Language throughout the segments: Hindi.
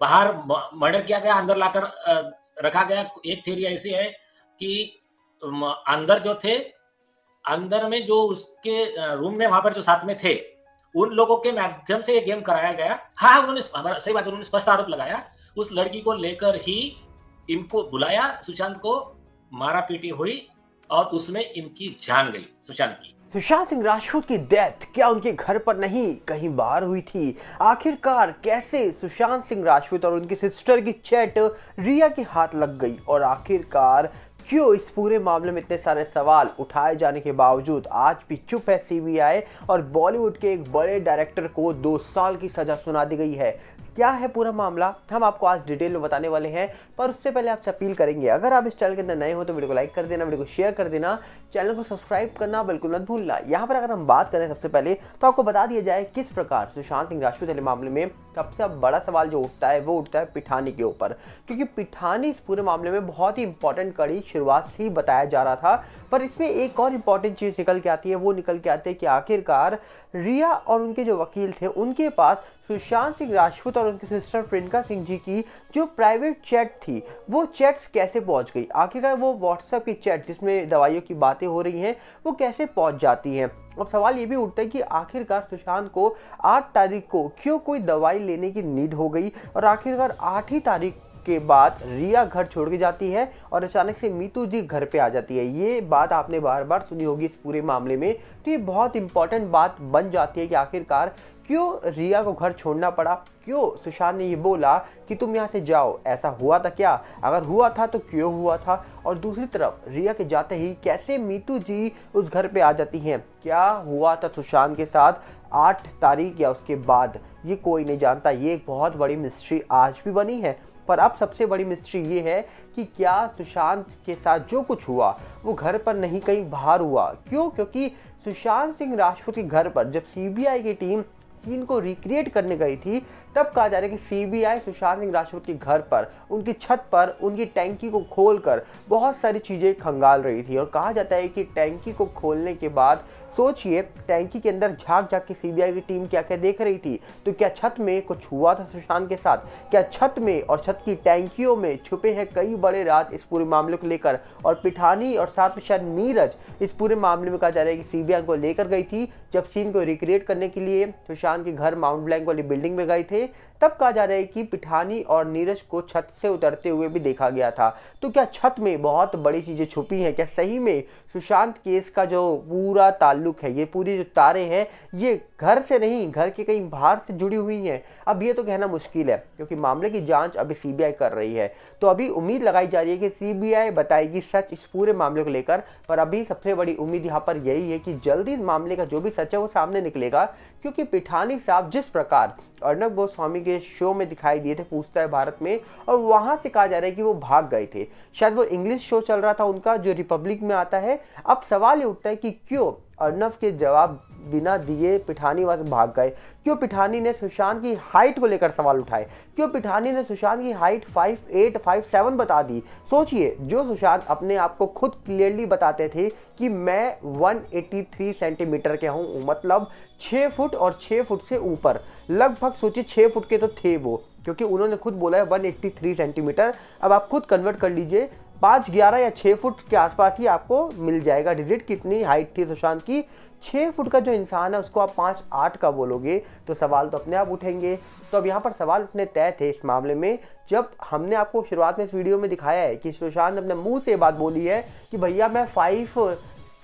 बाहर मर्डर किया गया अंदर लाकर रखा गया एक थ्योरी ऐसी है कि अंदर जो थे अंदर में जो उसके रूम में वहां पर जो साथ में थे उन लोगों के माध्यम से ये गेम कराया गया हाँ, हाँ उन्होंने सही बात उन्होंने स्पष्ट आरोप लगाया उस लड़की को लेकर ही इनको बुलाया सुशांत को मारा पीटी हुई और उसमें इनकी जान गई सुशांत की सुशांत सिंह राजपूत की डेथ क्या उनके घर पर नहीं कहीं बाहर हुई थी आखिरकार कैसे सुशांत सिंह राजपूत और उनकी सिस्टर की चैट रिया के हाथ लग गई और आखिरकार क्यों इस पूरे मामले में इतने सारे सवाल उठाए जाने के बावजूद आज भी चुप है सीबीआई और बॉलीवुड के एक बड़े डायरेक्टर को दो साल की सजा सुना दी गई है क्या है पूरा मामला हम आपको आज डिटेल में बताने वाले हैं पर उससे पहले आपसे अपील करेंगे अगर आप इस चैनल के अंदर नए हो तो वीडियो को लाइक कर देना वीडियो को शेयर कर देना चैनल को सब्सक्राइब करना बिल्कुल मत भूलना यहाँ पर अगर हम बात करें सबसे पहले तो आपको बता दिया जाए किस प्रकार सुशांत सिंह राजपूत वाले मामले में सबसे बड़ा सवाल जो उठता है वो उठता है पिठानी के ऊपर क्योंकि पिठानी इस पूरे मामले में बहुत ही इंपॉर्टेंट कड़ी शुरुआत से ही बताया जा रहा था पर इसमें एक और इंपॉर्टेंट चीज़ निकल के आती है वो निकल के आती है कि आखिरकार रिया और उनके जो वकील थे उनके पास सुशांत सिंह राजपूत और उनके सिस्टर प्रियंका सिंह जी की जो प्राइवेट चैट थी वो चैट्स कैसे पहुंच गई आखिरकार वो व्हाट्सएप की चैट जिसमें दवाइयों की बातें हो रही हैं वो कैसे पहुंच जाती हैं अब सवाल ये भी उठता है कि आखिरकार सुशांत को आठ तारीख को क्यों कोई दवाई लेने की नीड हो गई और आखिरकार आठ ही तारीख के बाद रिया घर छोड़ के जाती है और अचानक से मीतू जी घर पे आ जाती है ये बात आपने बार बार सुनी होगी इस पूरे मामले में तो ये बहुत इंपॉर्टेंट बात बन जाती है कि आखिरकार क्यों रिया को घर छोड़ना पड़ा क्यों सुशांत ने ये बोला कि तुम यहाँ से जाओ ऐसा हुआ था क्या अगर हुआ था तो क्यों हुआ था और दूसरी तरफ रिया के जाते ही कैसे मीतू जी उस घर पे आ जाती हैं क्या हुआ था सुशांत के साथ आठ तारीख या उसके बाद ये कोई नहीं जानता ये एक बहुत बड़ी मिस्ट्री आज भी बनी है पर अब सबसे बड़ी मिस्ट्री ये है कि क्या सुशांत के साथ जो कुछ हुआ वो घर पर नहीं कहीं बाहर हुआ क्यों क्योंकि सुशांत सिंह राजपूत के घर पर जब सीबीआई की टीम सीन को रिक्रिएट करने गई थी तब कहा जा रहा है कि सीबीआई सुशांत सिंह राजपूत के घर पर उनकी छत पर उनकी टैंकी को खोलकर बहुत सारी चीज़ें खंगाल रही थी और कहा जाता है कि टैंकी को खोलने के बाद सोचिए टैंकी के अंदर झाँक झाँक के सी की टीम क्या क्या देख रही थी तो क्या छत में कुछ हुआ था सुशांत के साथ क्या छत में और छत की टैंकियों में छुपे हैं कई बड़े राज इस पूरे मामले को लेकर और पिठानी और साथ में शायद नीरज इस पूरे मामले में कहा जा रहा है कि सीबीआई को लेकर गई थी जब सीन को रिक्रिएट करने के लिए सुशांत के घर माउंट ब्लैंक वाली बिल्डिंग में गए थे थे तब कहा जा रहा है कि पिठानी और नीरज को छत से उतरते हुए भी देखा गया था तो क्या छत में बहुत बड़ी चीज़ें छुपी हैं क्या सही में सुशांत केस का जो पूरा ताल्लुक है ये पूरी जो तारे हैं ये घर से नहीं घर के कहीं बाहर से जुड़ी हुई हैं अब ये तो कहना मुश्किल है क्योंकि मामले की जाँच अभी सी कर रही है तो अभी उम्मीद लगाई जा रही है कि सी बताएगी सच इस पूरे मामले को लेकर पर अभी सबसे बड़ी उम्मीद यहाँ पर यही है कि जल्दी इस मामले का जो भी सच है वो सामने निकलेगा क्योंकि पिठानी साहब जिस प्रकार अर्नब गोस्वामी के शो में दिखाई दिए थे पूछता है भारत में और वहां से कहा जा रहा है कि वो भाग गए थे शायद वो इंग्लिश शो चल रहा था उनका जो रिपब्लिक में आता है अब सवाल ये उठता है कि क्यों अर्नब के जवाब बिना दिए पिठानी वहां से भाग गए क्यों पिठानी ने सुशांत की हाइट को लेकर सवाल उठाए क्यों पिठानी ने सुशांत की height five eight five seven बता दी सोचिए जो सुशांत अपने आप को खुद क्लियरली बताते थे कि मैं 183 सेंटीमीटर के हूँ मतलब 6 फुट और 6 फुट से ऊपर लगभग सोचिए 6 फुट के तो थे वो क्योंकि उन्होंने खुद बोला है 183 सेंटीमीटर अब आप खुद कन्वर्ट कर लीजिए पाँच ग्यारह या छः फुट के आसपास ही आपको मिल जाएगा डिजिट कितनी हाइट थी सुशांत की छः फुट का जो इंसान है उसको आप पाँच आठ का बोलोगे तो सवाल तो अपने आप उठेंगे तो अब यहाँ पर सवाल उठने तय थे इस मामले में जब हमने आपको शुरुआत में इस वीडियो में दिखाया है कि सुशांत अपने मुंह से बात बोली है कि भैया मैं five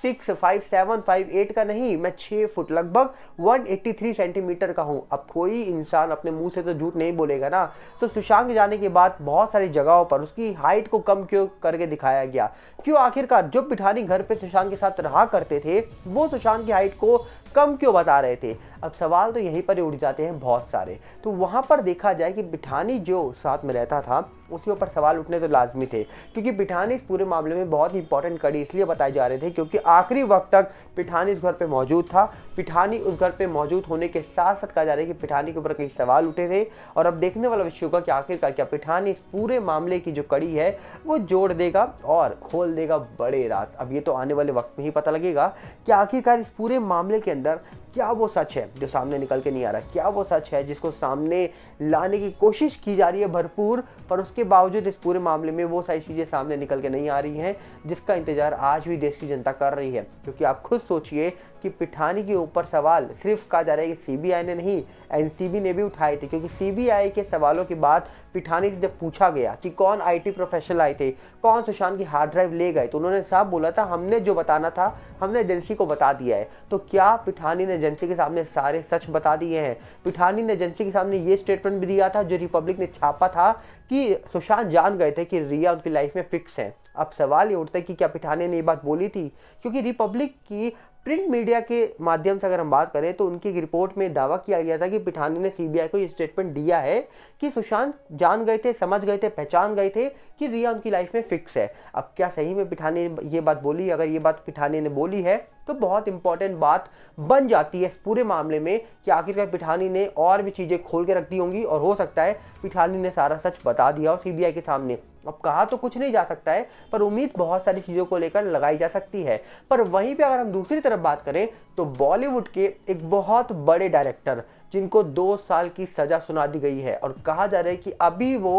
six five seven five eight का नहीं मैं छः फुट लगभग थ्री सेंटीमीटर का हूँ अब कोई इंसान अपने मुंह से तो झूठ नहीं बोलेगा ना तो सुशांत जाने के बाद बहुत सारी जगहों पर उसकी हाइट को कम क्यों करके दिखाया गया क्यों आखिरकार जो पिठानी घर पे सुशांत के साथ रहा करते थे वो सुशांत की हाइट को कम क्यों बता रहे थे अब सवाल तो यहीं पर ही उठ जाते हैं बहुत सारे तो वहाँ पर देखा जाए कि बिठानी जो साथ में रहता था उसके ऊपर सवाल उठने तो लाजमी थे क्योंकि पिठानी इस पूरे मामले में बहुत ही इंपॉर्टेंट कड़ी इसलिए बताए जा रहे थे क्योंकि आखिरी वक्त तक पिठानी इस घर पर मौजूद था पिठानी उस घर पर मौजूद होने के साथ साथ कहा जा रहा है कि पिठानी के ऊपर कई सवाल उठे थे और अब देखने वाला विषय होगा कि आखिरकार क्या पिठानी इस पूरे मामले की जो कड़ी है वो जोड़ देगा और खोल देगा बड़े रात अब ये तो आने वाले वक्त में ही पता लगेगा कि आखिरकार इस पूरे मामले के अंदर क्या वो सच है जो सामने निकल के नहीं आ रहा क्या वो सच है जिसको सामने लाने की कोशिश की जा रही है भरपूर पर उसके बावजूद इस पूरे मामले में वो सारी चीज़ें सामने निकल के नहीं आ रही हैं जिसका इंतज़ार आज भी देश की जनता कर रही है क्योंकि आप खुद सोचिए कि पिठानी के ऊपर सवाल सिर्फ कहा जा रहा है कि सी ने नहीं एन ने भी उठाए थे क्योंकि सी के सवालों के बाद पिठानी से जब पूछा गया कि कौन आईटी प्रोफेशनल आए थे कौन सुशांत की हार्ड ड्राइव ले गए तो उन्होंने साफ बोला था हमने जो बताना था हमने एजेंसी को बता दिया है तो क्या पिठानी ने एजेंसी के सामने सारे सच बता दिए हैं पिठानी ने एजेंसी के सामने ये स्टेटमेंट भी दिया था जो रिपब्लिक ने छापा था कि सुशांत जान गए थे कि रिया उनकी लाइफ में फिक्स है अब सवाल ये उठता है कि क्या पिठाने ने ये बात बोली थी क्योंकि रिपब्लिक की प्रिंट मीडिया के माध्यम से अगर हम बात करें तो उनकी एक रिपोर्ट में दावा किया गया था कि पिठानी ने सीबीआई को ये स्टेटमेंट दिया है कि सुशांत जान गए थे समझ गए थे पहचान गए थे कि रिया उनकी लाइफ में फिक्स है अब क्या सही में पिठानी ने ये बात बोली अगर ये बात पिठानी ने बोली है तो बहुत इंपॉर्टेंट बात बन जाती है इस पूरे मामले में कि आखिरकार पिठानी ने और भी चीज़ें खोल के रख दी होंगी और हो सकता है पिठानी ने सारा सच बता दिया हो सी के सामने अब कहा तो कुछ नहीं जा सकता है पर उम्मीद बहुत सारी चीज़ों को लेकर लगाई जा सकती है पर वहीं पे अगर हम दूसरी तरफ बात करें तो बॉलीवुड के एक बहुत बड़े डायरेक्टर जिनको दो साल की सज़ा सुना दी गई है और कहा जा रहा है कि अभी वो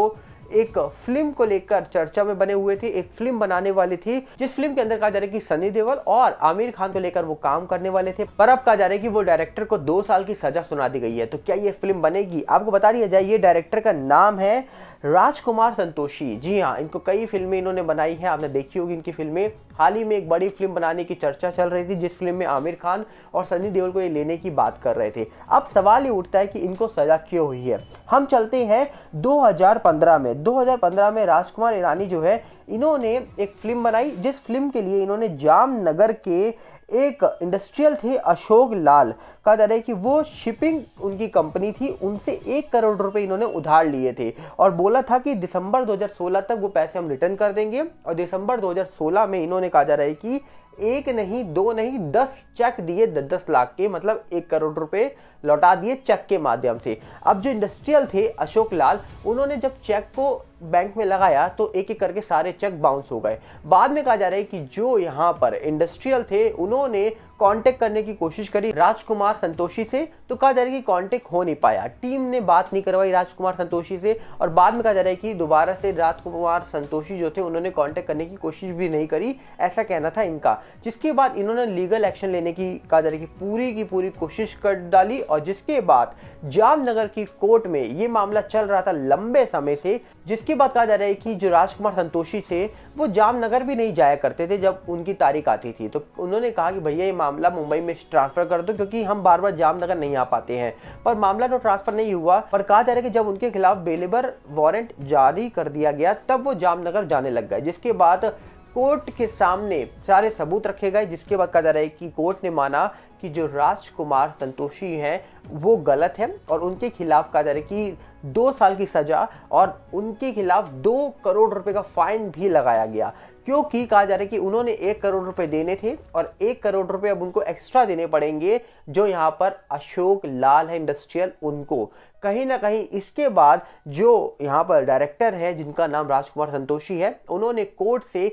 एक फिल्म को लेकर चर्चा में बने हुए थे एक फिल्म बनाने वाली थी जिस फिल्म के अंदर कहा जा रहा है कि सनी देवल और आमिर खान को लेकर वो काम करने वाले थे पर अब कहा जा रहा है कि वो डायरेक्टर को दो साल की सजा सुना दी गई है तो क्या ये फिल्म बनेगी आपको बता दिया जाए ये डायरेक्टर का नाम है राजकुमार संतोषी जी हाँ इनको कई फिल्में इन्होंने बनाई हैं आपने देखी होगी इनकी फिल्में हाल ही में एक बड़ी फिल्म बनाने की चर्चा चल रही थी जिस फिल्म में आमिर खान और सनी देओल को ये लेने की बात कर रहे थे अब सवाल ये उठता है कि इनको सजा क्यों हुई है हम चलते हैं 2015 में 2015 में राजकुमार ईरानी जो है इन्होंने एक फिल्म बनाई जिस फिल्म के लिए इन्होंने जामनगर के एक इंडस्ट्रियल थे अशोक लाल कहा जा रहा है कि वो शिपिंग उनकी कंपनी थी उनसे एक करोड़ रुपए इन्होंने उधार लिए थे और बोला था कि दिसंबर 2016 तक वो पैसे हम रिटर्न कर देंगे और दिसंबर 2016 में इन्होंने कहा जा रहा है कि एक नहीं दो नहीं दस चेक दिए दस लाख के मतलब एक करोड़ रुपए लौटा दिए चेक के माध्यम से अब जो इंडस्ट्रियल थे अशोक लाल उन्होंने जब चेक को बैंक में लगाया तो एक एक करके सारे चेक बाउंस हो गए बाद में कहा जा रहा है कि जो यहाँ पर इंडस्ट्रियल थे उन्होंने कांटेक्ट करने की कोशिश करी राजकुमार संतोषी से तो कहा जा रहा है कि कांटेक्ट हो नहीं पाया टीम ने बात नहीं करवाई राजकुमार संतोषी से और बाद में कहा जा रहा है कि दोबारा से राजकुमार संतोषी जो थे उन्होंने कांटेक्ट करने की कोशिश भी नहीं करी ऐसा कहना था इनका जिसके बाद इन्होंने लीगल एक्शन लेने की कहा जा रहा है कि पूरी की पूरी कोशिश कर डाली और जिसके बाद जामनगर की कोर्ट में ये मामला चल रहा था लंबे समय से जिसके बाद कहा जा रहा है कि जो राजकुमार संतोषी थे वो जामनगर भी नहीं जाया करते थे जब उनकी तारीख आती थी तो उन्होंने कहा कि भैया ये मामला मुंबई में ट्रांसफर कर दो क्योंकि हम बार बार जामनगर नहीं आ पाते हैं पर मामला तो ट्रांसफर नहीं हुआ पर कहा जा रहा है कि जब उनके खिलाफ बेलेबर वारंट जारी कर दिया गया तब वो जामनगर जाने लग गए जिसके बाद कोर्ट के सामने सारे सबूत रखे गए जिसके बाद कहा जा रहा है कि कोर्ट ने माना कि जो राजकुमार संतोषी हैं वो गलत हैं और उनके खिलाफ कहा जा रहा है कि दो साल की सज़ा और उनके खिलाफ दो करोड़ रुपए का फाइन भी लगाया गया क्योंकि कहा जा रहा है कि उन्होंने एक करोड़ रुपए देने थे और एक करोड़ रुपए अब उनको एक्स्ट्रा देने पड़ेंगे जो यहाँ पर अशोक लाल है इंडस्ट्रियल उनको कहीं ना कहीं इसके बाद जो यहाँ पर डायरेक्टर है जिनका नाम राजकुमार संतोषी है उन्होंने कोर्ट से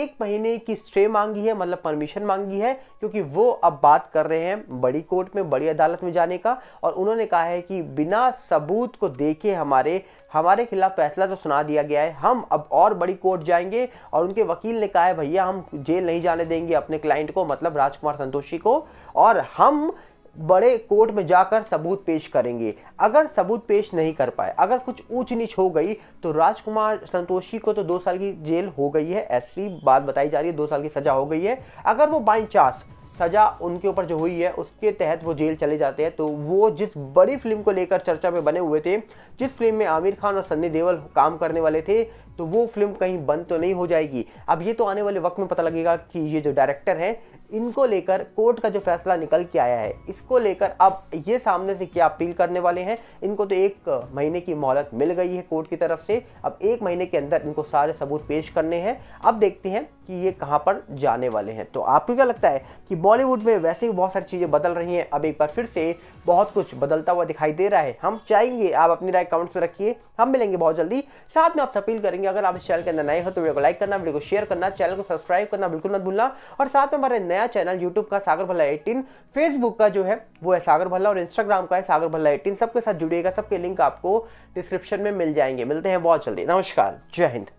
एक महीने की स्टे मांगी है मतलब परमिशन मांगी है क्योंकि वो अब बात कर रहे हैं बड़ी कोर्ट में बड़ी अदालत में जाने का और उन्होंने कहा है कि बिना सबूत को देख देखिए हमारे हमारे खिलाफ फैसला तो सुना दिया गया है हम अब और बड़ी कोर्ट जाएंगे और उनके वकील ने कहा है भैया हम जेल नहीं जाने देंगे अपने क्लाइंट को मतलब राजकुमार संतोषी को और हम बड़े कोर्ट में जाकर सबूत पेश करेंगे अगर सबूत पेश नहीं कर पाए अगर कुछ ऊंच नीच हो गई तो राजकुमार संतोषी को तो दो साल की जेल हो गई है ऐसी बात बताई जा रही है दो साल की सजा हो गई है अगर वो बाई चांस सज़ा उनके ऊपर जो हुई है उसके तहत वो जेल चले जाते हैं तो वो जिस बड़ी फिल्म को लेकर चर्चा में बने हुए थे जिस फिल्म में आमिर खान और सन्नी देवल काम करने वाले थे तो वो फिल्म कहीं बंद तो नहीं हो जाएगी अब ये तो आने वाले वक्त में पता लगेगा कि ये जो डायरेक्टर है इनको लेकर कोर्ट का जो फैसला निकल के आया है इसको लेकर अब ये सामने से क्या अपील करने वाले हैं इनको तो एक महीने की मोहलत मिल गई है कोर्ट की तरफ से अब एक महीने के अंदर इनको सारे सबूत पेश करने हैं अब देखते हैं कि ये कहाँ पर जाने वाले हैं तो आपको क्या लगता है कि बॉलीवुड में वैसे भी बहुत सारी चीज़ें बदल रही हैं अब एक बार फिर से बहुत कुछ बदलता हुआ दिखाई दे रहा है हम चाहेंगे आप अपनी राय कमेंट्स में रखिए हम मिलेंगे बहुत जल्दी साथ में आपसे अपील करेंगे अगर आप इस चैनल के अंदर नए हो तो वीडियो को लाइक करना वीडियो को शेयर करना चैनल को सब्सक्राइब करना बिल्कुल मत भूलना और साथ में हमारे नए नया चैनल यूट्यूब का सागर भल्ला एटीन फेसबुक का जो है वो है सागर भल्ला और इंस्टाग्राम का है सागर भल्ला एटीन सबके साथ जुड़िएगा सबके लिंक आपको डिस्क्रिप्शन में मिल जाएंगे मिलते हैं बहुत जल्दी नमस्कार जय हिंद